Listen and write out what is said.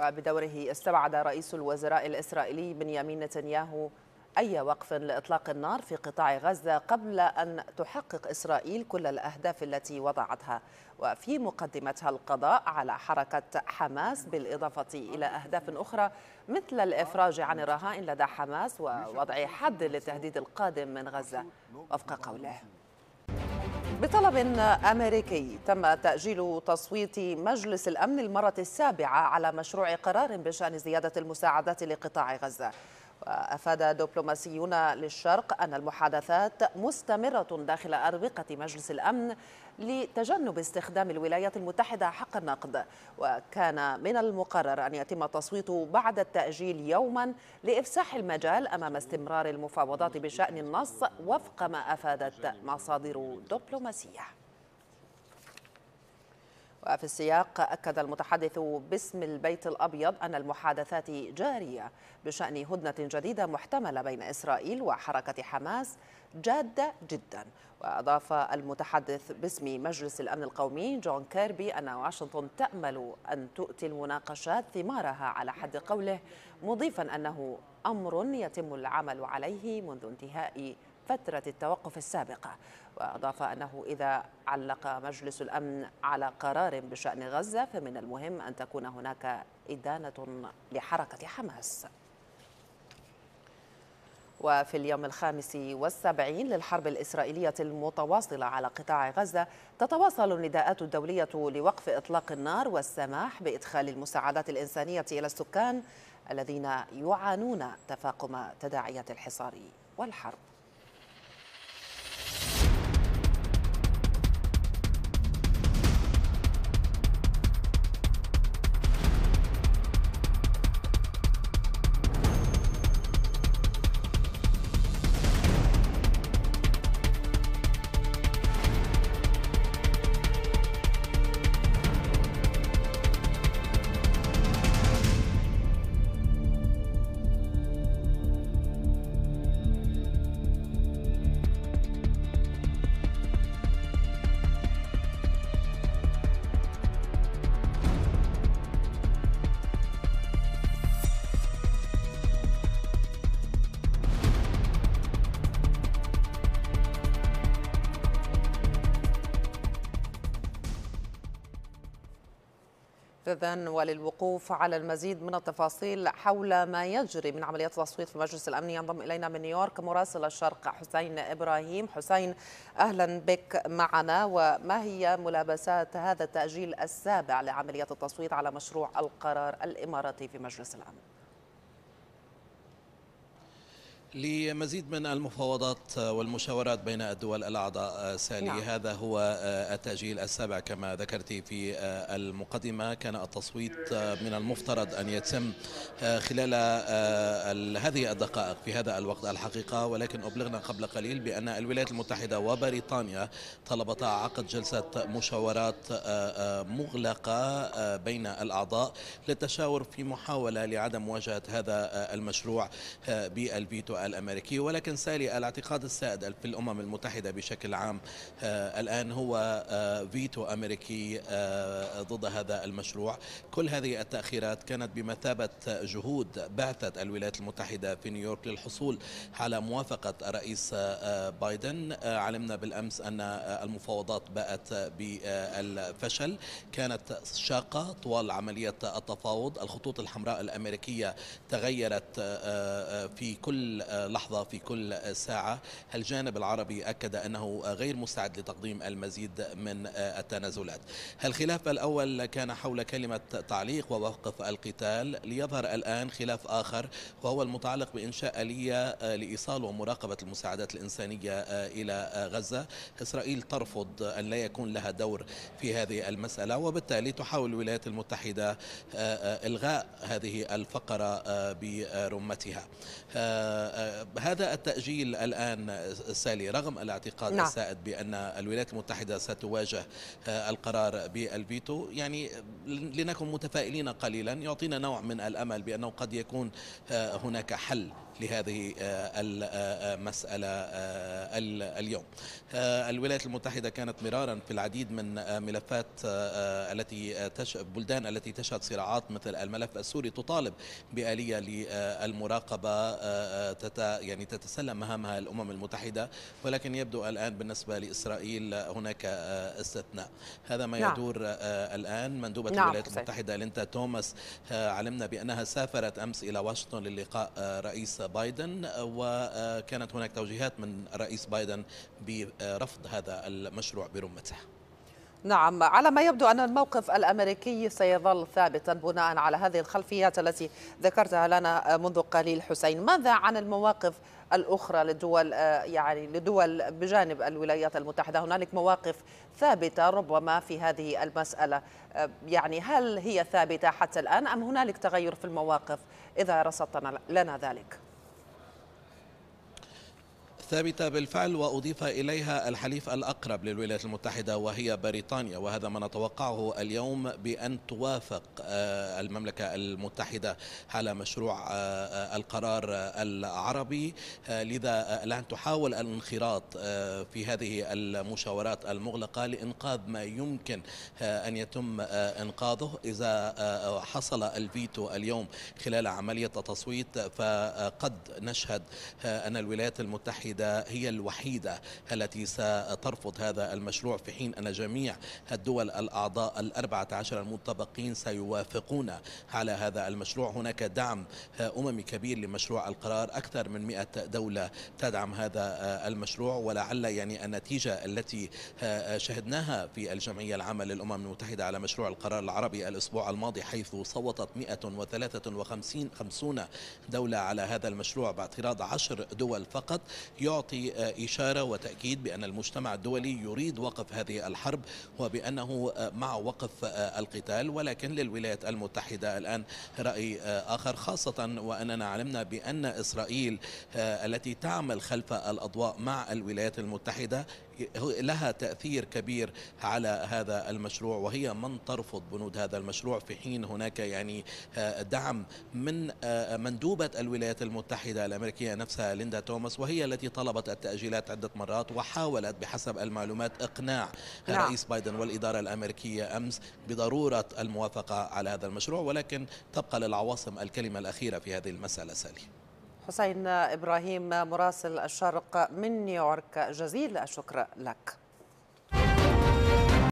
وبدوره استبعد رئيس الوزراء الإسرائيلي بنيامين نتنياهو أي وقف لإطلاق النار في قطاع غزة قبل أن تحقق إسرائيل كل الأهداف التي وضعتها وفي مقدمتها القضاء على حركة حماس بالإضافة إلى أهداف أخرى مثل الإفراج عن الرهائن لدى حماس ووضع حد للتهديد القادم من غزة وفق قوله بطلب أمريكي تم تأجيل تصويت مجلس الأمن المرة السابعة على مشروع قرار بشأن زيادة المساعدات لقطاع غزة وأفاد دبلوماسيون للشرق أن المحادثات مستمرة داخل أروقة مجلس الأمن لتجنب استخدام الولايات المتحدة حق النقد وكان من المقرر أن يتم التصويت بعد التأجيل يوما لإفساح المجال أمام استمرار المفاوضات بشأن النص وفق ما أفادت مصادر دبلوماسية وفي السياق أكد المتحدث باسم البيت الأبيض أن المحادثات جارية بشأن هدنة جديدة محتملة بين إسرائيل وحركة حماس جادة جدا وأضاف المتحدث باسم مجلس الأمن القومي جون كيربي أن واشنطن تأمل أن تؤتي المناقشات ثمارها على حد قوله مضيفا أنه أمر يتم العمل عليه منذ انتهاء فترة التوقف السابقة وأضاف أنه إذا علق مجلس الأمن على قرار بشأن غزة فمن المهم أن تكون هناك إدانة لحركة حماس وفي اليوم الخامس والسبعين للحرب الإسرائيلية المتواصلة على قطاع غزة تتواصل النداءات الدولية لوقف إطلاق النار والسماح بإدخال المساعدات الإنسانية إلى السكان الذين يعانون تفاقم تداعيات الحصار والحرب إذا وللوقوف على المزيد من التفاصيل حول ما يجري من عمليات التصويت في المجلس الأمني ينضم إلينا من نيويورك مراسل الشرق حسين إبراهيم حسين أهلا بك معنا وما هي ملابسات هذا التأجيل السابع لعمليات التصويت على مشروع القرار الإماراتي في مجلس الأمن لمزيد من المفاوضات والمشاورات بين الدول الأعضاء آه، سالي نعم. هذا هو آه، التأجيل السابع كما ذكرتي في آه، المقدمة كان التصويت من المفترض أن يتم خلال هذه الدقائق في هذا الوقت الحقيقة ولكن أبلغنا قبل قليل بأن الولايات المتحدة وبريطانيا طلبتا عقد جلسة مشاورات مغلقة بين الأعضاء للتشاور في محاولة لعدم مواجهة هذا المشروع بالفيتو الأمريكي ولكن سالي الاعتقاد السائد في الأمم المتحدة بشكل عام آه، الآن هو آه، فيتو أمريكي آه، ضد هذا المشروع كل هذه التأخيرات كانت بمثابة جهود بعثة الولايات المتحدة في نيويورك للحصول على موافقة الرئيس بايدن علمنا بالأمس أن المفاوضات باءت بالفشل كانت شاقة طوال عملية التفاوض الخطوط الحمراء الأمريكية تغيرت في كل لحظة في كل ساعة الجانب العربي أكد أنه غير مستعد لتقديم المزيد من التنازلات الخلاف الأول كان حول كلمة تعليق ووقف القتال ليظهر الآن خلاف آخر وهو المتعلق بإنشاء آلية آه، لإيصال ومراقبة المساعدات الإنسانية آه، إلى آه، غزة إسرائيل ترفض أن لا يكون لها دور في هذه المسألة وبالتالي تحاول الولايات المتحدة إلغاء هذه الفقرة برمتها آه، هذا التأجيل الآن سالي رغم الاعتقاد نعم. السائد بأن الولايات المتحدة ستواجه آه، القرار بالفيتو يعني لنكن متفائلين قليلا يعطينا نوع من الأمل بأنه قد يكون آه، هناك حل لهذه المسألة اليوم الولايات المتحدة كانت مرارا في العديد من ملفات التي بلدان التي تشهد صراعات مثل الملف السوري تطالب بآلية للمراقبة تت يعني تتسلم مهامها الأمم المتحدة ولكن يبدو الآن بالنسبة لإسرائيل هناك آه، استثناء هذا ما نعم. يدور آه، الآن مندوبة نعم. الولايات المتحدة لينتا توماس آه، علمنا بأنها سافرت أمس إلى واشنطن للقاء رئيس بايدن وكانت هناك توجيهات من رئيس بايدن برفض هذا المشروع برمته نعم على ما يبدو أن الموقف الأمريكي سيظل ثابتا بناء على هذه الخلفيات التي ذكرتها لنا منذ قليل حسين ماذا عن المواقف الأخرى للدول آه، يعني لدول بجانب الولايات المتحدة هنالك مواقف ثابتة ربما في هذه المسألة آه، يعني هل هي ثابتة حتى الآن أم هنالك تغير في المواقف إذا رصدتنا لنا ذلك؟ ثابتة بالفعل وأضيف إليها الحليف الأقرب للولايات المتحدة وهي بريطانيا وهذا ما نتوقعه اليوم بأن توافق آه، المملكة المتحدة على مشروع آه، آه، القرار العربي لذا الآن تحاول الانخراط في هذه المشاورات المغلقة لإنقاذ ما يمكن أن يتم إنقاذه إذا حصل الفيتو اليوم خلال عملية التصويت فقد نشهد أن الولايات المتحدة المتحدة هي الوحيدة التي سترفض هذا المشروع في حين أن جميع الدول الأعضاء الأربعة عشر المتبقين سيوافقون على هذا المشروع هناك دعم أممي كبير لمشروع القرار أكثر من 100 دولة تدعم هذا المشروع ولعل يعني النتيجة التي شهدناها في الجمعية العامة للأمم المتحدة على مشروع القرار العربي الأسبوع الماضي حيث صوتت 153 50 دولة على هذا المشروع باعتراض 10 دول فقط يعطي آه، إشارة وتأكيد بأن المجتمع الدولي يريد وقف هذه الحرب وبأنه آه، مع وقف آه، القتال ولكن للولايات المتحدة الآن رأي آخر خاصة وأننا علمنا بأن إسرائيل التي تعمل خلف الأضواء مع الولايات المتحدة لها تأثير كبير على هذا المشروع وهي من ترفض بنود هذا المشروع في حين هناك يعني دعم من مندوبة الولايات المتحدة الأمريكية نفسها ليندا توماس وهي التي طلبت التأجيلات عدة مرات وحاولت بحسب المعلومات إقناع نعم. رئيس بايدن والإدارة الأمريكية أمس بضرورة الموافقة على هذا المشروع ولكن تبقى للعواصم الكلمة الأخيرة في هذه المسألة سالي حسين إبراهيم مراسل الشرق من نيويورك جزيل الشكر لك